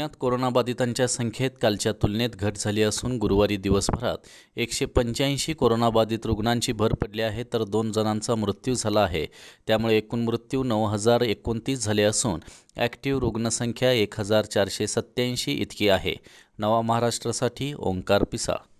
पुण्यात कोरोनाबाधितांच्या संख्येत कालच्या तुलनेत घट झाली असून गुरुवारी दिवसभरात एकशे पंच्याऐंशी कोरोनाबाधित रुग्णांची भर पडली आहे तर दोन जणांचा मृत्यू झाला आहे त्यामुळे एकूण मृत्यू नऊ हजार एकोणतीस झाले असून ॲक्टिव्ह रुग्णसंख्या एक हजार चारशे सत्त्याऐंशी इतकी आहे नवा महाराष्ट्रासाठी ओंकार पिसा